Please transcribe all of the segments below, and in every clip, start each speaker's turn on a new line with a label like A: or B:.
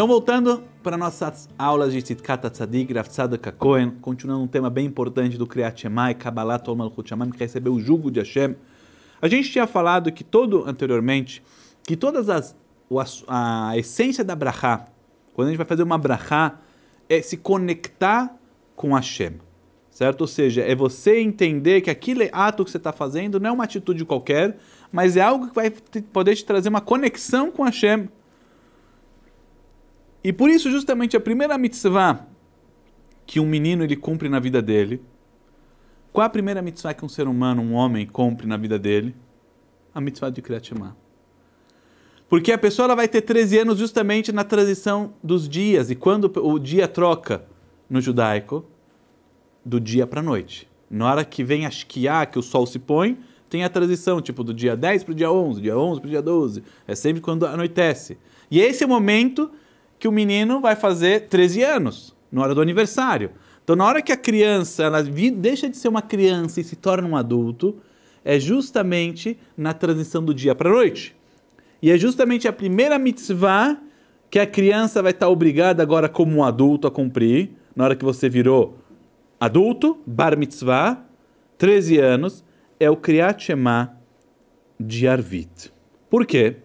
A: Então, voltando para nossas aulas de Tzidkat Tzadik, Rav Tzadok Cohen, continuando um tema bem importante do Kriyat Shemai, Kabbalah Tol Malchut que recebeu o jugo de Hashem. A gente tinha falado que todo anteriormente, que todas as a essência da brachá, quando a gente vai fazer uma brachá, é se conectar com Hashem, certo? Ou seja, é você entender que aquele ato que você está fazendo não é uma atitude qualquer, mas é algo que vai poder te trazer uma conexão com Hashem, e por isso, justamente, a primeira mitzvah que um menino ele cumpre na vida dele, qual a primeira mitzvah que um ser humano, um homem, cumpre na vida dele? A mitzvah de Kriyat Shema. Porque a pessoa ela vai ter 13 anos justamente na transição dos dias, e quando o dia troca no judaico, do dia para a noite. Na hora que vem a esquiar, que o sol se põe, tem a transição, tipo, do dia 10 para o dia 11, dia 11 para o dia 12. É sempre quando anoitece. E esse é o momento que o menino vai fazer 13 anos, na hora do aniversário. Então, na hora que a criança ela deixa de ser uma criança e se torna um adulto, é justamente na transição do dia para a noite. E é justamente a primeira mitzvah que a criança vai estar obrigada agora como um adulto a cumprir, na hora que você virou adulto, bar mitzvah, 13 anos, é o Kriyat Shema de Arvit. Por quê?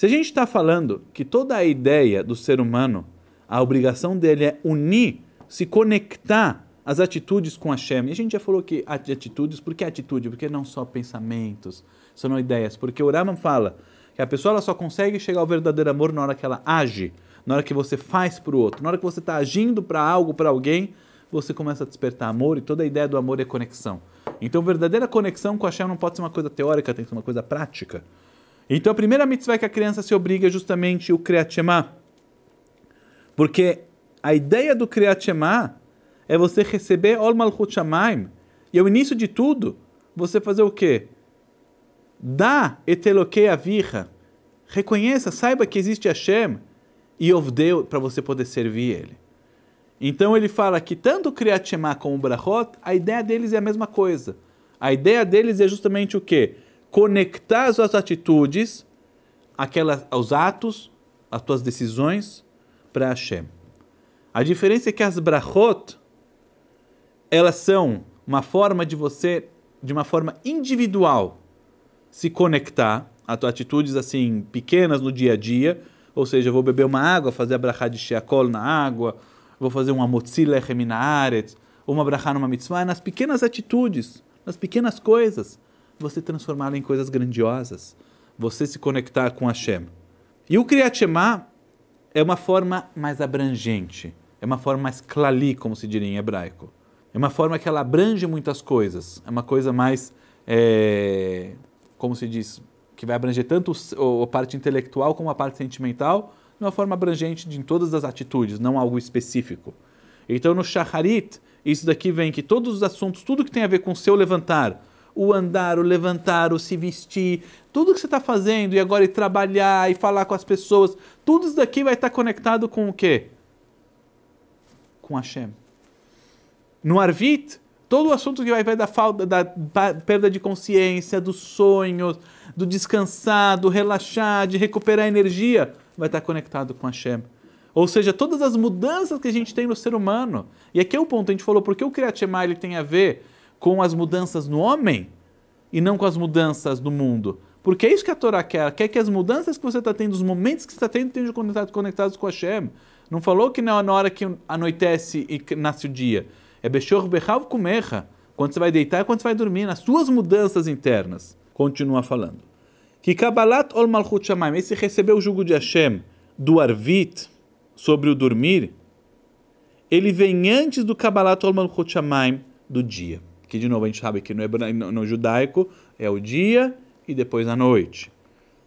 A: Se a gente está falando que toda a ideia do ser humano, a obrigação dele é unir, se conectar as atitudes com Hashem. Shem, a gente já falou que atitudes, por que atitude? Porque não só pensamentos, são ideias. Porque o Rambam fala que a pessoa ela só consegue chegar ao verdadeiro amor na hora que ela age, na hora que você faz para o outro, na hora que você está agindo para algo, para alguém, você começa a despertar amor e toda a ideia do amor é conexão. Então, verdadeira conexão com a Hashem não pode ser uma coisa teórica, tem que ser uma coisa prática. Então a primeira mitzvah que a criança se obriga é justamente o Kriyat Shema. Porque a ideia do Kriyat Shema é você receber Ol Malchut Shamaim. E ao início de tudo, você fazer o quê? Dá eteloque vira, Reconheça, saiba que existe Hashem e ovdeu para você poder servir ele. Então ele fala que tanto o Kriyat Shema como o Brahot, a ideia deles é a mesma coisa. A ideia deles é justamente o quê? conectar as suas atitudes aquelas, aos atos, às tuas decisões para Hashem. A diferença é que as brachot, elas são uma forma de você, de uma forma individual, se conectar a tuas atitudes assim pequenas no dia a dia, ou seja, eu vou beber uma água, fazer a brachá de sheakol na água, vou fazer uma motzilechem na aretz, ou uma brachá numa mitzvah, nas pequenas atitudes, nas pequenas coisas você transformá-la em coisas grandiosas, você se conectar com Hashem. E o Kriyat Shema é uma forma mais abrangente, é uma forma mais klali, como se diria em hebraico. É uma forma que ela abrange muitas coisas, é uma coisa mais, é, como se diz, que vai abranger tanto a parte intelectual como a parte sentimental, de uma forma abrangente de, em todas as atitudes, não algo específico. Então no Shacharit, isso daqui vem que todos os assuntos, tudo que tem a ver com o seu levantar, o andar, o levantar, o se vestir, tudo que você está fazendo, e agora trabalhar, e falar com as pessoas, tudo isso daqui vai estar tá conectado com o quê? Com Hashem. No Arvit, todo o assunto que vai ver da falta, da perda de consciência, dos sonhos, do descansar, do relaxar, de recuperar energia, vai estar tá conectado com Hashem. Ou seja, todas as mudanças que a gente tem no ser humano. E aqui é o ponto, a gente falou porque o Kriyat ele tem a ver com as mudanças no homem e não com as mudanças no mundo. Porque é isso que a Torá quer. quer que as mudanças que você está tendo, os momentos que você está tendo, estejam conectados, conectados com Hashem. Não falou que na hora que anoitece e nasce o dia. É bechor Bechav Kumecha. Quando você vai deitar e é quando você vai dormir, nas suas mudanças internas. Continua falando. Que Kabbalat Ol Malchut shamayim. esse recebeu o jugo de Hashem do Arvit, sobre o dormir, ele vem antes do Kabbalat Ol Malchut shamayim do dia que de novo a gente sabe que no, hebra... no judaico é o dia e depois a noite,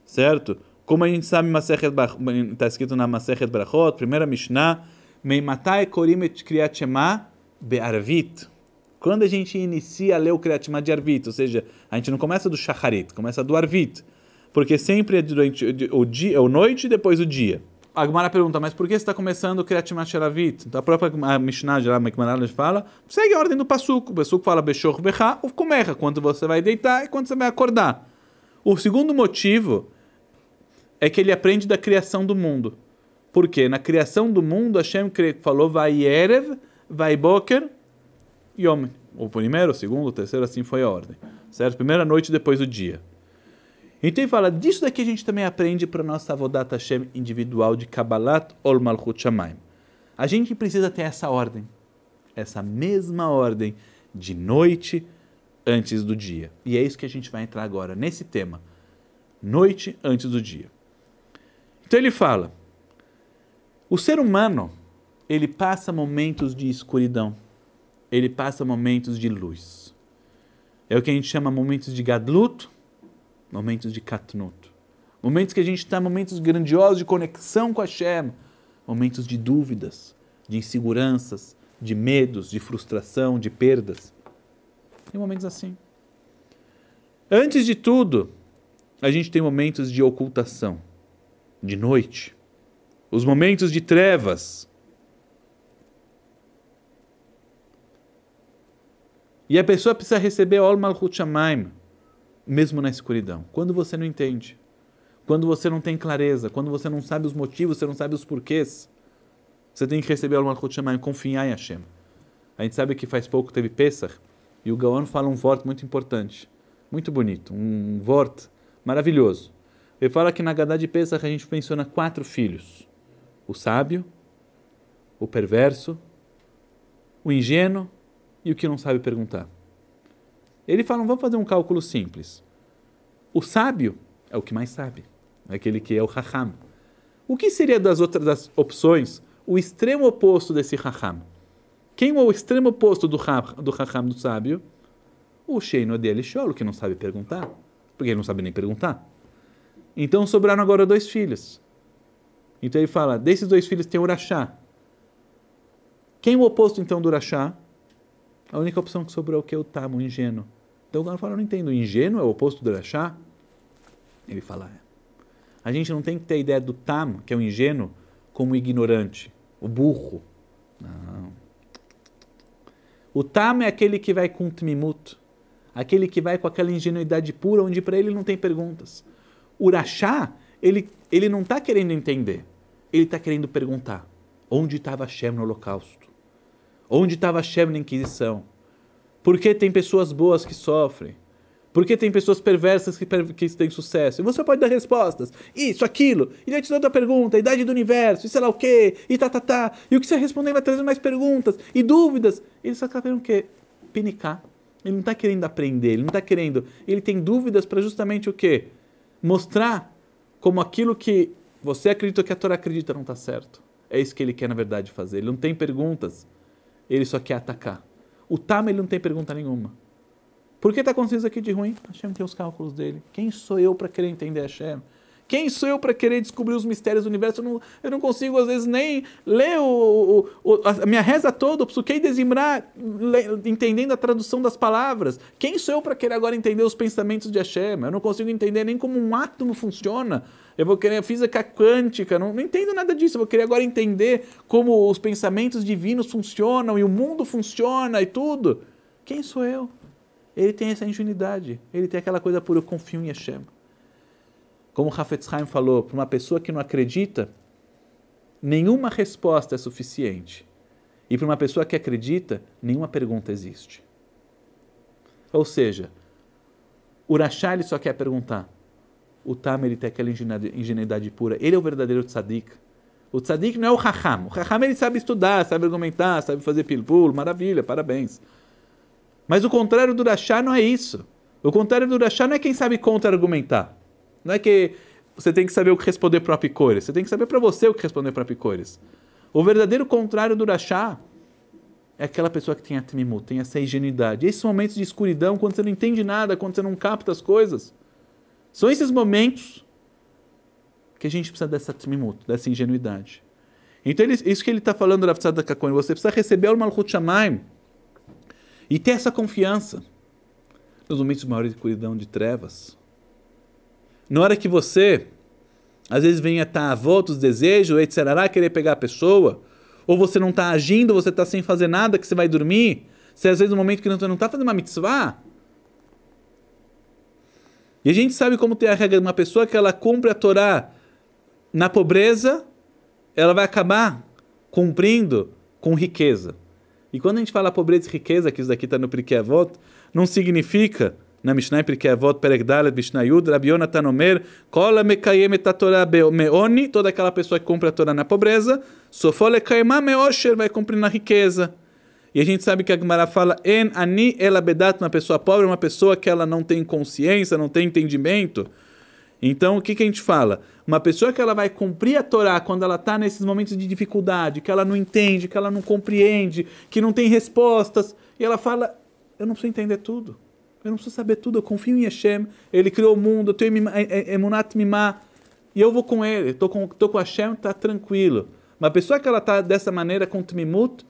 A: certo? Como a gente sabe, está escrito na Masechet Brachot, primeira Mishnah, Meimatai Korim et Be'arvit. Quando a gente inicia a ler o Kriyat de Arvit, ou seja, a gente não começa do Shacharit, começa do Arvit, porque sempre é durante o dia, é o noite e depois o dia a Gemara pergunta, mas por que você está começando o Kriyat Shema Sheravit? Então a própria Mishnah, já Mekmaralesh fala, segue a ordem do Passuco. O Passuco fala Bechor Becha ou Kumerra, quando você vai deitar e quando você vai acordar. O segundo motivo é que ele aprende da criação do mundo. Por quê? Na criação do mundo, Hashem falou vai Erev, vai Boker, Yom. O primeiro, o segundo, o terceiro, assim foi a ordem. Certo? Primeira noite, depois o dia. Então ele fala, disso daqui a gente também aprende para a nossa Avodat Hashem individual de Kabbalat Ol Malchut Shamayim. A gente precisa ter essa ordem, essa mesma ordem de noite antes do dia. E é isso que a gente vai entrar agora nesse tema, noite antes do dia. Então ele fala, o ser humano, ele passa momentos de escuridão, ele passa momentos de luz. É o que a gente chama momentos de gadluto momentos de katnut, momentos que a gente está, momentos grandiosos de conexão com a Hashem, momentos de dúvidas, de inseguranças, de medos, de frustração, de perdas. Tem momentos assim. Antes de tudo, a gente tem momentos de ocultação, de noite, os momentos de trevas. E a pessoa precisa receber Ol Malchut mesmo na escuridão. Quando você não entende, quando você não tem clareza, quando você não sabe os motivos, você não sabe os porquês, você tem que receber o Malchut Shemaim, confiar em Hashem. A gente sabe que faz pouco teve Pesach, e o Gaon fala um vort muito importante, muito bonito, um vort maravilhoso. Ele fala que na Gadá de Pesach a gente menciona quatro filhos: o sábio, o perverso, o ingênuo e o que não sabe perguntar. Ele fala, vamos fazer um cálculo simples. O sábio é o que mais sabe, é aquele que é o raham. O que seria das outras das opções o extremo oposto desse raham? Quem é o extremo oposto do, ha, do raham do sábio? O Sheino de Elisholo, que não sabe perguntar, porque ele não sabe nem perguntar. Então sobraram agora dois filhos. Então ele fala, desses dois filhos tem Urachá. Quem é o oposto então do Urachá? A única opção que sobrou que é o Tamo, o ingênuo. Então o cara fala, eu não entendo, ingênuo é o oposto do rachá. Ele fala, é. A gente não tem que ter a ideia do Tam, que é o ingênuo, como o ignorante, o burro. Não. O Tam é aquele que vai com Tmimut, aquele que vai com aquela ingenuidade pura, onde para ele não tem perguntas. O Urachá, ele, ele não está querendo entender, ele está querendo perguntar. Onde estava Hashem no holocausto? Onde estava Hashem na Inquisição? Por que tem pessoas boas que sofrem? Por que tem pessoas perversas que, que têm sucesso? E você pode dar respostas. Isso, aquilo. E ele te dá outra pergunta, a idade do universo, e sei lá o quê, e tá, tá, tá. E o que você responder vai trazer mais perguntas e dúvidas. Ele só tá querendo o quê? Pinicar. Ele não tá querendo aprender, ele não tá querendo. Ele tem dúvidas para justamente o quê? Mostrar como aquilo que você acredita que a Torá acredita não tá certo. É isso que ele quer, na verdade, fazer. Ele não tem perguntas, ele só quer atacar. O Tama ele não tem pergunta nenhuma. Por que está acontecendo isso aqui de ruim? Hashem tem os cálculos dele. Quem sou eu para querer entender Hashem? Quem sou eu para querer descobrir os mistérios do universo? Eu não, eu não consigo, às vezes, nem ler o, o, o a minha reza toda, o que desimrar, entendendo a tradução das palavras. Quem sou eu para querer agora entender os pensamentos de Hashem? Eu não consigo entender nem como um átomo funciona. Eu vou querer física quântica, não, não entendo nada disso. Eu vou querer agora entender como os pensamentos divinos funcionam e o mundo funciona e tudo. Quem sou eu? Ele tem essa ingenuidade, ele tem aquela coisa pura, eu confio em Hashem. Como o Hafetz Haim falou, para uma pessoa que não acredita, nenhuma resposta é suficiente. E para uma pessoa que acredita, nenhuma pergunta existe. Ou seja, o Urachá ele só quer perguntar. O Tamer ele tem aquela ingenuidade pura. Ele é o verdadeiro tzadik. O tzadik não é o raham. O raham ele sabe estudar, sabe argumentar, sabe fazer pilpul, maravilha, parabéns. Mas o contrário do Urachá não é isso. O contrário do Urachá não é quem sabe contra-argumentar. Não é que você tem que saber o que responder para Picores. você tem que saber para você o que responder para Picores. O verdadeiro contrário do Urachá é aquela pessoa que tem a tmimu, tem essa ingenuidade. Esses momentos de escuridão, quando você não entende nada, quando você não capta as coisas, são esses momentos que a gente precisa dessa tmimu, dessa ingenuidade. Então, ele, isso que ele está falando, Rav da Kakone, você precisa receber o Malchut Shamayim e ter essa confiança nos momentos de maior escuridão, de trevas. Na hora que você, às vezes, venha estar a à volta dos desejos, etc., querer pegar a pessoa, ou você não está agindo, você está sem fazer nada, que você vai dormir, se às vezes no momento que você não está tá fazendo uma mitzvah, e a gente sabe como tem a regra de uma pessoa que ela cumpre a Torá na pobreza, ela vai acabar cumprindo com riqueza. E quando a gente fala pobreza e riqueza, que isso daqui está no Pirkei voto, não significa na Mishnah em Pirkei é Perek Dalet, Mishnah Yud, Rabi Yonatan Omer, Kola Mekayem Torah Meoni, toda aquela pessoa que cumpre a Torá na pobreza, Sofole Kaimah Meosher, vai cumprir na riqueza. E a gente sabe que a Gemara fala, En Ani Elabedat, uma pessoa pobre, uma pessoa que ela não tem consciência, não tem entendimento. Então, o que, que a gente fala? Uma pessoa que ela vai cumprir a Torá quando ela está nesses momentos de dificuldade, que ela não entende, que ela não compreende, que não tem respostas, e ela fala, eu não preciso entender tudo. Eu não preciso saber tudo, eu confio em Hashem. Ele criou o mundo, eu tenho emunat é, é, é mimá. E eu vou com ele, estou com, tô com Hashem, está tranquilo. Uma pessoa que ela está dessa maneira com Tmimut,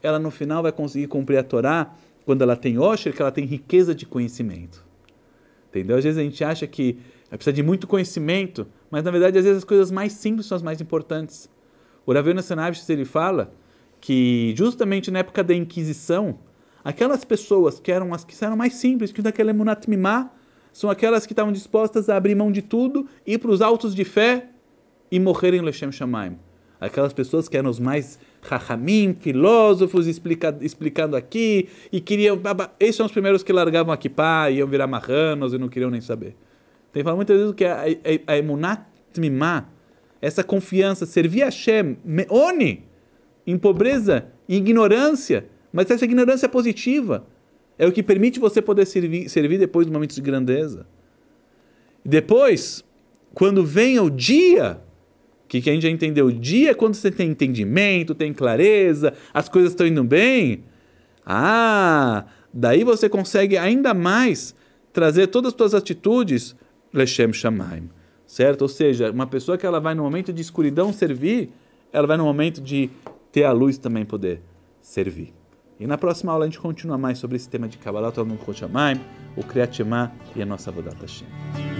A: ela no final vai conseguir cumprir a Torá quando ela tem Osher, que ela tem riqueza de conhecimento. Entendeu? Às vezes a gente acha que precisa de muito conhecimento, mas na verdade às vezes as coisas mais simples são as mais importantes. O Ravena Sanabis ele fala que justamente na época da Inquisição, Aquelas pessoas que eram as que eram mais simples, que daquele munatmimá, são aquelas que estavam dispostas a abrir mão de tudo, ir para os altos de fé e morrerem Leshem Shamaim. Aquelas pessoas que eram os mais rachamim, filósofos, explica, explicando aqui, e queriam. Ah, esses são os primeiros que largavam a kippah, iam virar marranos e não queriam nem saber. Tem falado muitas vezes que é a, a, a emunatmimá, essa confiança, servir a Shem, meone, em pobreza, em ignorância, mas essa ignorância é positiva. É o que permite você poder servir, servir depois de momentos de grandeza. Depois, quando vem o dia, que, que a gente já entendeu, o dia é quando você tem entendimento, tem clareza, as coisas estão indo bem. Ah, daí você consegue ainda mais trazer todas as suas atitudes Leshem Shamaim, certo? Ou seja, uma pessoa que ela vai no momento de escuridão servir, ela vai no momento de ter a luz também poder servir. E na próxima aula a gente continua mais sobre esse tema de Kabbalah, Talmud Chochamai, o Kriyat Shema e a nossa Vodata Hashem.